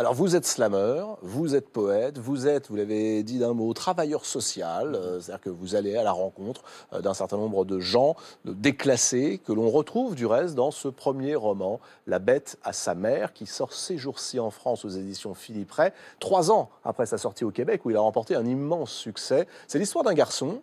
Alors vous êtes slameur, vous êtes poète, vous êtes, vous l'avez dit d'un mot, travailleur social, euh, c'est-à-dire que vous allez à la rencontre euh, d'un certain nombre de gens déclassés que l'on retrouve du reste dans ce premier roman, La bête à sa mère, qui sort ces jours-ci en France aux éditions Philippe Ray, trois ans après sa sortie au Québec où il a remporté un immense succès. C'est l'histoire d'un garçon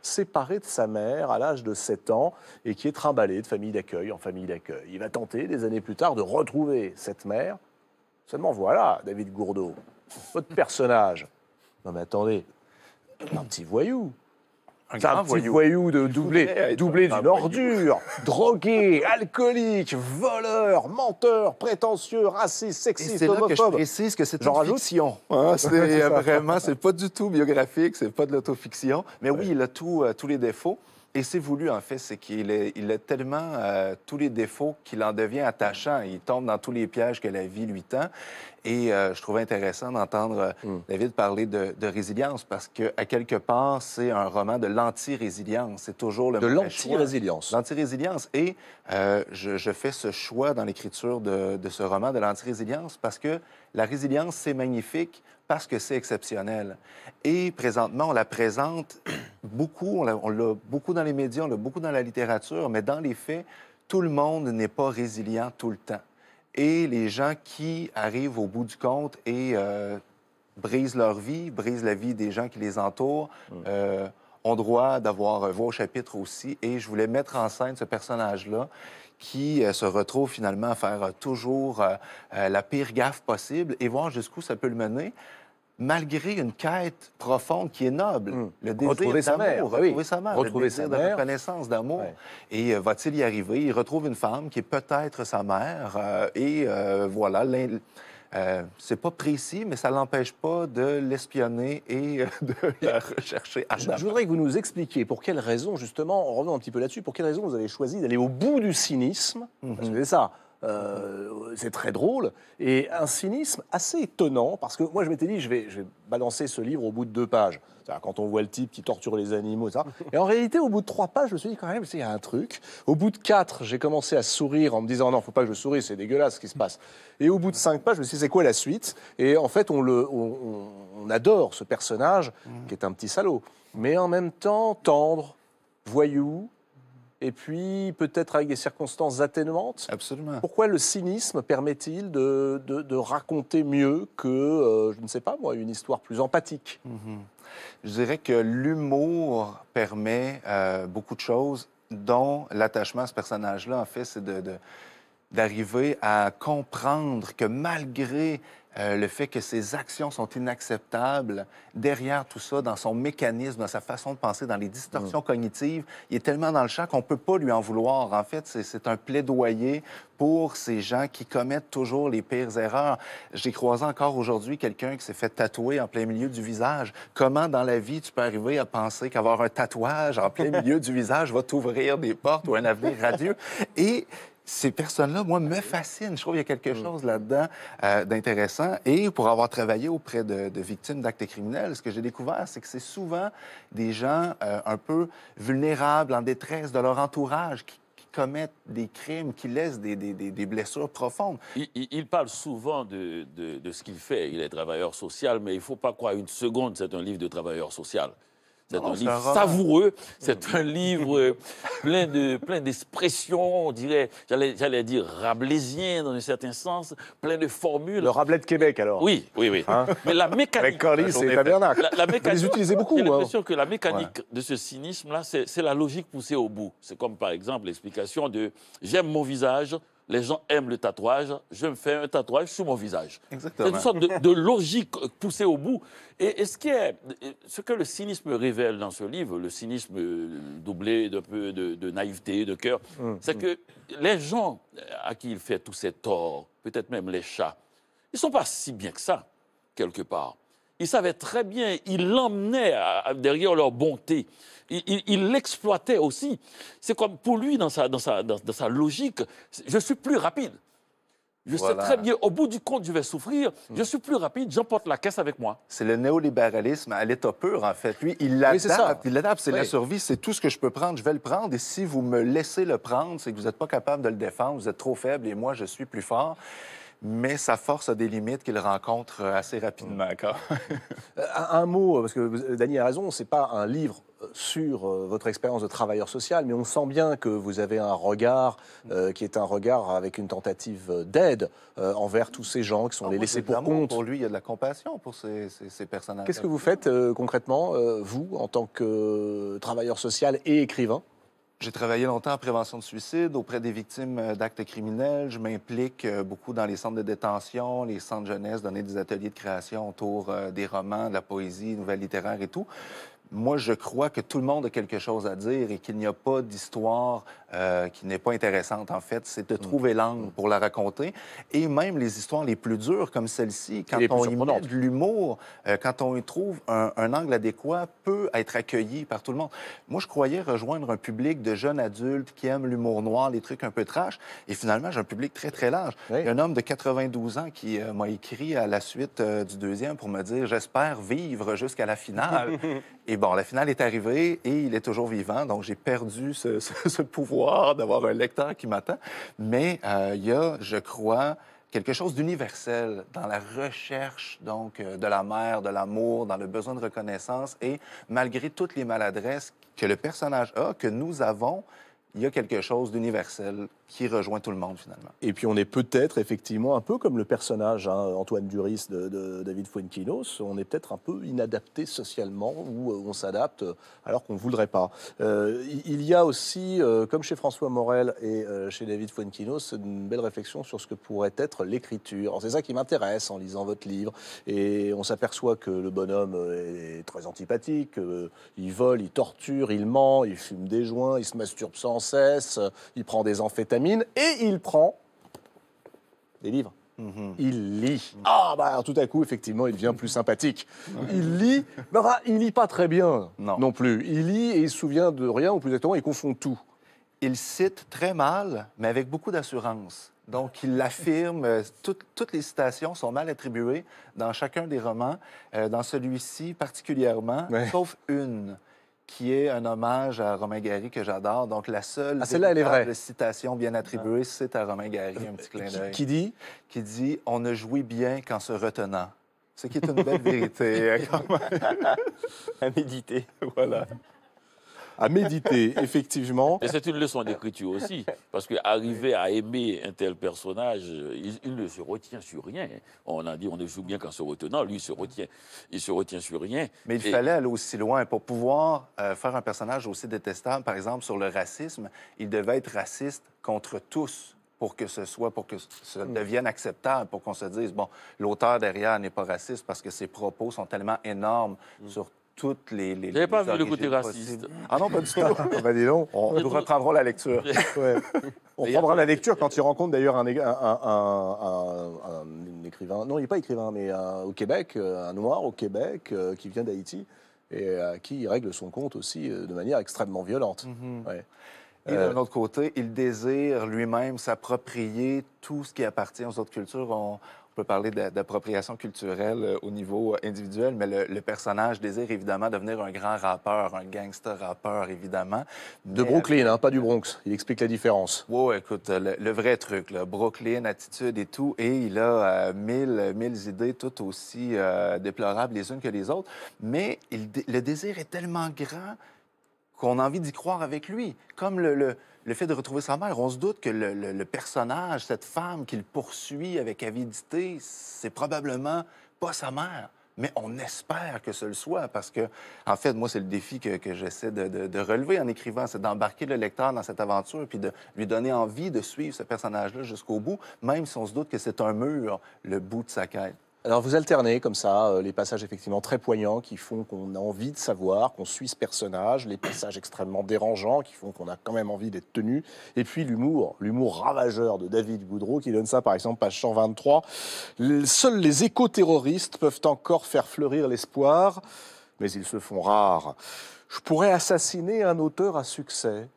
séparé de sa mère à l'âge de 7 ans et qui est trimballé de famille d'accueil en famille d'accueil. Il va tenter, des années plus tard, de retrouver cette mère Seulement voilà, David Gourdeau, votre personnage. Non mais attendez, un petit voyou. Un, un petit voyou, de doublé, doublé d'une ordure, drogué, alcoolique, voleur, menteur, prétentieux, raciste, sexiste, homophobe. C'est là que je précise que c'est un rajoute. fiction. c'est vraiment, c'est pas du tout biographique, c'est pas de l'autofiction. Mais oui, il a euh, tous les défauts. Et c'est voulu, en fait, c'est qu'il est, il a tellement euh, tous les défauts qu'il en devient attachant. Il tombe dans tous les pièges que la vie lui tend. Et euh, je trouve intéressant d'entendre euh, mm. David parler de, résilience parce que, à quelque part, c'est un roman de l'anti-résilience. C'est toujours le De l'anti-résilience. L'anti-résilience. Et je, fais ce choix dans l'écriture de, de ce roman de l'anti-résilience parce que la résilience, c'est magnifique parce que c'est exceptionnel. Et présentement, on la présente beaucoup, on l'a beaucoup dans les médias, on l'a beaucoup dans la littérature, mais dans les faits, tout le monde n'est pas résilient tout le temps. Et les gens qui arrivent au bout du compte et euh, brisent leur vie, brisent la vie des gens qui les entourent, mm. euh, ont droit d'avoir un euh, chapitres chapitre aussi. Et je voulais mettre en scène ce personnage-là qui se retrouve finalement à faire toujours la pire gaffe possible et voir jusqu'où ça peut le mener malgré une quête profonde qui est noble, hmm. le désir retrouver sa mère, retrouver sa mère, retrouver le de reconnaissance, d'amour. Et euh, va-t-il y arriver Il retrouve une femme qui est peut-être sa mère, euh, et euh, voilà. c'est pas précis, mais ça l'empêche pas de l'espionner et de la rechercher. Je, voudrais que vous nous expliquiez pour quelles raison justement, en revenant un petit peu là-dessus, pour quelle raison vous avez choisi d'aller au bout du cynisme. Parce mhm. c'est ça euh, c'est très drôle et un cynisme assez étonnant parce que moi je m'étais dit je vais, balancer ce livre au bout de deux pages. Quand on voit le type qui torture les animaux, Et en réalité, au bout de trois pages, je me suis dit quand même, il y a un truc. Au bout de quatre, j'ai commencé à sourire en me disant non, faut pas que je sourie c'est dégueulasse ce qui se passe. Et au bout de cinq pages, je me suis dit c'est quoi la suite Et en fait, on adore ce personnage mm. qui est un petit salaud, mais en même temps tendre, voyou, et puis peut-être avec des circonstances atténuantes. Absolument. Pourquoi le cynisme permet-il de, raconter mieux que, euh, je ne sais pas moi, une histoire plus empathique mhm. Je dirais que l'humour permet euh, beaucoup de choses, dont l'attachement à ce personnage-là, en fait, c'est de d'arriver à comprendre que malgré euh, le fait que ses actions sont inacceptables, derrière tout ça, dans son mécanisme, dans sa façon de penser, dans les distorsions mm. cognitives, il est tellement dans le chat qu'on ne peut pas lui en vouloir. En fait, c'est un plaidoyer pour ces gens qui commettent toujours les pires erreurs. J'ai croisé encore aujourd'hui quelqu'un qui s'est fait tatouer en plein milieu du visage. Comment dans la vie tu peux arriver à penser qu'avoir un tatouage en plein milieu du visage va t'ouvrir des portes ou un avenir radieux? Et ces personnes-là, moi, me ben fascinent. Je trouve qu'il y a quelque mm. chose là-dedans euh, d'intéressant. Et pour avoir travaillé auprès de, victimes d'actes criminels, ce que j'ai découvert, c'est que c'est souvent des gens euh, un peu vulnérables, en détresse de leur entourage, qui commettent des crimes, qui laissent des, blessures profondes. Il, parle souvent de, ce qu'il fait. Il est travailleur social, mais il ne faut pas croire une seconde, c'est un livre de travailleur social. Oh, c'est un livre savoureux, c'est un livre plein de plein d'expressions, on dirait, j'allais dire rabelaisien dans un certain sens, plein de formules. Le Rabelais de Québec alors. Oui, oui, oui. Hein? Mais la mécanique. Avec Tabernacle. les beaucoup. J'ai hein. l'impression que la mécanique de ce cynisme là, c'est la logique poussée au bout. C'est comme par exemple l'explication de j'aime mon visage, les gens aiment le tatouage, je me fais un tatouage sur mon visage. C'est une sorte de, logique poussée au bout. Et, ce, qui ce que le cynisme révèle dans ce livre, le cynisme doublé d'un peu de, naïveté, de cœur, hum, hum. c'est que les gens à qui il fait tous ces torts, peut-être même les chats, ils ne sont pas si bien que ça, quelque part. Il savait très bien, il l'emmenait derrière leur bonté. Il l'exploitait aussi. C'est comme pour lui, dans sa, dans sa, dans, sa logique, je suis plus rapide. Je sais très bien, au bout du compte, je vais souffrir. Je suis plus rapide, j'emporte la caisse avec moi. C'est le néolibéralisme à l'état pur, en fait. Lui, il l'adapte. Oui, il l'adapte, c'est la survie, c'est tout ce que je peux prendre, je vais le prendre. Et si vous me laissez le prendre, c'est que vous n'êtes pas capable de le défendre, vous êtes trop faible et moi, je suis plus fort mais sa force a des limites qu'il rencontre euh, assez rapidement. Mm. un, mot, parce que Dany a raison, ce n'est pas un livre euh, sur euh, votre expérience de travailleur social, mais on sent bien que vous avez un regard mm. qui est un regard avec une tentative d'aide envers tous ces gens qui sont ah, les laissés pour compte. Pour lui, il y a de la compassion pour ces, personnes. Qu'est-ce que vous faites concrètement, vous, en tant que travailleur social et écrivain j'ai travaillé longtemps en prévention de suicide auprès des victimes euh, d'actes criminels. Je m'implique euh, beaucoup dans les centres de détention, les centres jeunesse, donner des ateliers de création autour euh, des romans, de la poésie, nouvelles littéraires et tout moi, je crois que tout le monde a quelque chose à dire et qu'il n'y a pas d'histoire euh, qui n'est pas intéressante, en fait. C'est de mm. trouver l'angle mm. pour la raconter. Et même les histoires les plus dures, comme celle-ci, quand on y met de l'humour, euh, quand on y trouve un, angle adéquat, peut être accueilli par tout le monde. Moi, je croyais rejoindre un public de jeunes adultes qui aiment l'humour noir, les trucs un peu trash. Et finalement, j'ai un public très, très large. Il y a un homme de 92 ans qui euh, m'a écrit à la suite du deuxième pour me dire « J'espère vivre jusqu'à la finale. » Et bon, la finale est arrivée et il est toujours vivant, donc j'ai perdu ce, pouvoir d'avoir un lecteur qui m'attend. Mais euh, il y a, je crois, quelque chose d'universel dans la recherche donc euh, de la mère, de l'amour, dans le besoin de reconnaissance et malgré toutes les maladresses que le personnage a, que nous avons, il y a quelque chose d'universel qui rejoint tout le monde finalement. Et puis on est peut-être effectivement un peu comme le personnage hein, Antoine Duris de, de, David Fuenquinos, on est peut-être un peu inadapté socialement ou euh, on s'adapte euh, alors qu'on ne voudrait pas. Euh, il y a aussi, comme chez François Morel et chez David Fuenquinos, une belle réflexion sur ce que pourrait être l'écriture. C'est ça qui m'intéresse en lisant votre livre. Et on s'aperçoit que le bonhomme est très antipathique, il vole, il torture, il ment, il fume des joints, il se masturbe sans cesse, il prend des amphétamines et il prend des livres. Mhm. Il lit. Ah, bah tout à coup, effectivement, il devient plus sympathique. Il lit, mais il lit pas très bien non. non. plus. Il lit et il se souvient de rien, ou plus exactement, il confond tout. Il cite très mal, mais avec beaucoup d'assurance. Donc, il l'affirme, euh, toutes les citations sont mal attribuées dans chacun des romans, euh, dans celui-ci particulièrement, sauf une qui est un hommage à Romain Gary que j'adore. Donc, la seule ah, citation bien attribuée, c'est à Romain Gary, un petit euh, clin d'œil. Qui, dit? Qui dit « On ne jouit bien qu'en se retenant ». Ce qui est une belle vérité, euh, à méditer. Voilà à méditer, effectivement. Et c'est une leçon d'écriture aussi, parce qu'arriver à aimer un tel personnage, il, ne se retient sur rien. On en dit, on ne joue bien qu'en se retenant, lui il se retient, il se retient sur rien. Mais il fallait aller aussi loin pour pouvoir euh, faire un personnage aussi détestable, par exemple sur le racisme, il devait être raciste contre tous pour que ce soit, pour que ce mm. devienne acceptable, pour qu'on se dise, bon, l'auteur derrière n'est pas raciste parce que ses propos sont tellement énormes mm. sur toutes les. pas vu le côté raciste. Ah non, pas du ah bah on, la lecture. On prendra la lecture quand il rencontre d'ailleurs un, écrivain. Non, il n'est pas écrivain, mais euh, au Québec, euh, un noir au Québec euh, qui vient d'Haïti et qui règle son compte aussi de manière extrêmement violente. Mm-hmm. Et d'un autre côté, il désire lui-même s'approprier tout ce qui appartient aux autres cultures peut parler d'appropriation culturelle euh, au niveau euh, individuel, mais le, personnage désire évidemment devenir un grand rappeur, un gangster rappeur, évidemment. De euh, Brooklyn, hein, pas du Bronx. Il explique la différence. Oui, écoute, le, vrai truc, Brooklyn, attitude et tout, et il a mille, mille idées toutes aussi déplorables les unes que les autres, mais le désir est tellement grand qu'on a envie d'y croire avec lui. Comme le, le, fait de retrouver sa mère, on se doute que le, personnage, cette femme qu'il poursuit avec avidité, c'est probablement pas sa mère. Mais on espère que ce le soit parce que, en fait, moi, c'est le défi que, j'essaie de, de, relever en écrivant, c'est d'embarquer le lecteur dans cette aventure puis de lui donner envie de suivre ce personnage-là jusqu'au bout, même si on se doute que c'est un mur, le bout de sa quête. Alors vous alternez comme ça euh, les passages effectivement très poignants qui font qu'on a envie de savoir, qu'on suit ce personnage, les passages extrêmement dérangeants qui font qu'on a quand même envie d'être tenu, et puis l'humour, l'humour ravageur de David goudreau qui donne ça par exemple page 123. Seuls les éco-terroristes peuvent encore faire fleurir l'espoir, mais ils se font rares. Je pourrais assassiner un auteur à succès.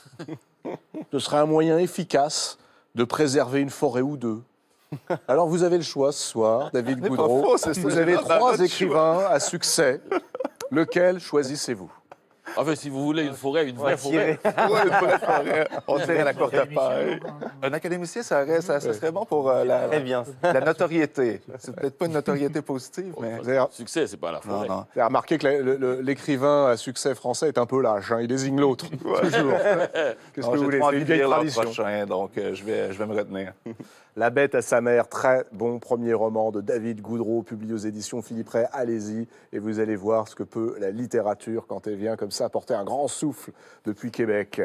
ce serait un moyen efficace de préserver une forêt ou deux. Alors vous avez le choix ce soir, David Goudreau. vous avez trois écrivains à succès. Lequel choisissez-vous Enfin, ah, si vous voulez, une forêt, une vraie forêt. Ouais, une vraie forêt. On tire à la courte paille. Hein. Un académicien, ça, serait bon pour euh, la, la, la, notoriété. C'est peut-être pas une notoriété positive, mais... Succès, c'est pas la forêt. Non, remarqué que l'écrivain à succès français est un peu lâche. Hein. Il désigne l'autre, toujours. Qu'est-ce que vous voulez? C'est une vieille Prochain, donc euh, je, vais, je vais me retenir. La bête à sa mère, très bon premier roman de David Goudreau, publié aux éditions Philippe Ray. Allez-y et vous allez voir ce que peut la littérature quand elle vient comme ça apporter un grand souffle depuis Québec